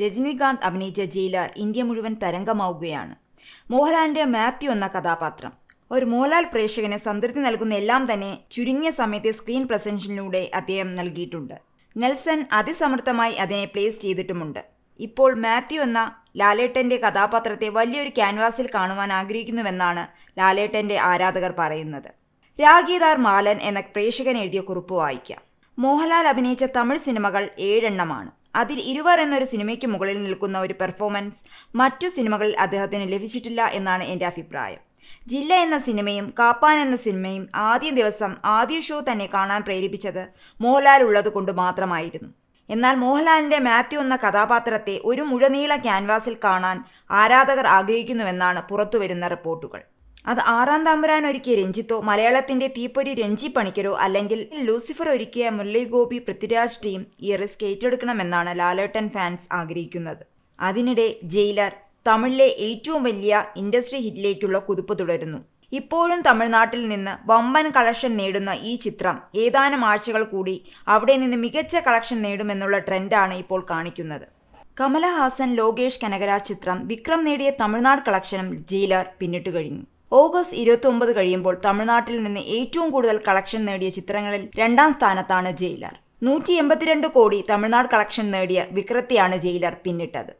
രജനീകാന്ത് അഭിനയിച്ച jailer India മുഴുവൻ തരംഗമാവുകയാണ് മോഹൻലാലിൻ്റെ മാത്യു എന്ന കഥാപാത്രം ഒരു മോഹൻലാൽ പ്രേക്ഷകന് സംതൃപ്തി നൽകുന്ന എല്ലാം തന്നെ ചുരുങ്ങിയ സമയത്തെ സ്ക്രീൻ പ്രസൻഷനിലൂടെ അദ്ദേഹം നൽകിയിട്ടുണ്ട് നെൽസൺ അതിസമർത്ഥമായി അതിനെ പ്ലേസ് ചെയ്തിട്ടുമുണ്ട് ഇപ്പോൾ മാത്യു എന്ന ലാലേട്ടൻ്റെ കഥാപാത്രത്തെ വലിയൊരു ക്യാൻവാസിൽ കാണുവാൻ ആഗ്രഹിക്കുന്നുവെന്നാണ് ലാലേട്ടൻ്റെ ആരാധകർ പറയുന്നത് രാഗീദാർ മാലൻ എന്ന പ്രേക്ഷകൻ എഴുതിയ കുറിപ്പ് വായിക്കാം മോഹൻലാൽ അഭിനയിച്ച തമിഴ് സിനിമകൾ ഏഴെണ്ണമാണ് അതിൽ ഇരുവർ എന്നൊരു സിനിമയ്ക്ക് മുകളിൽ നിൽക്കുന്ന ഒരു പെർഫോമൻസ് മറ്റു സിനിമകളിൽ അദ്ദേഹത്തിന് ലഭിച്ചിട്ടില്ല എന്നാണ് എൻ്റെ അഭിപ്രായം ജില്ല എന്ന സിനിമയും കാപ്പാൻ എന്ന സിനിമയും ആദ്യ ദിവസം ആദ്യ ഷോ തന്നെ കാണാൻ പ്രേരിപ്പിച്ചത് മോഹൻലാൽ ഉള്ളത് കൊണ്ട് മാത്രമായിരുന്നു എന്നാൽ മോഹൻലാലിൻ്റെ മാത്യു എന്ന കഥാപാത്രത്തെ ഒരു മുഴനീള ക്യാൻവാസിൽ കാണാൻ ആരാധകർ ആഗ്രഹിക്കുന്നുവെന്നാണ് പുറത്തുവരുന്ന റിപ്പോർട്ടുകൾ അത് ആറാം തമ്പുരാൻ ഒരുക്കിയ രഞ്ജിത്തോ മലയാളത്തിന്റെ തീപ്പൊരി രഞ്ജി പണിക്കരോ അല്ലെങ്കിൽ ലൂസിഫർ ഒരുക്കിയ ഗോപി പൃഥ്വിരാജ് ടീം ഈ റിസ്ക് ഏറ്റെടുക്കണമെന്നാണ് ലാലേട്ടൻ ഫാൻസ് ആഗ്രഹിക്കുന്നത് അതിനിടെ ജയിലർ തമിഴിലെ ഏറ്റവും വലിയ ഇൻഡസ്ട്രി ഹിറ്റിലേക്കുള്ള കുതിപ്പ് തുടരുന്നു ഇപ്പോഴും തമിഴ്നാട്ടിൽ നിന്ന് വമ്പൻ കളക്ഷൻ നേടുന്ന ഈ ചിത്രം ഏതാനും ആഴ്ചകൾ കൂടി അവിടെ നിന്ന് മികച്ച കളക്ഷൻ നേടുമെന്നുള്ള ട്രെൻഡാണ് ഇപ്പോൾ കാണിക്കുന്നത് കമലഹാസൻ ലോകേഷ് കനകരാജ് ചിത്രം വിക്രം നേടിയ തമിഴ്നാട് കളക്ഷനും ജയിലർ പിന്നിട്ട് കഴിഞ്ഞു ഓഗസ്റ്റ് ഇരുപത്തി കഴിയുമ്പോൾ തമിഴ്നാട്ടിൽ നിന്ന് ഏറ്റവും കൂടുതൽ കളക്ഷൻ നേടിയ ചിത്രങ്ങളിൽ രണ്ടാം സ്ഥാനത്താണ് ജയിലർ നൂറ്റി എൺപത്തിരണ്ട് കോടി തമിഴ്നാട് കളക്ഷൻ നേടിയ വിക്രത്തെയാണ് ജയിലർ പിന്നിട്ടത്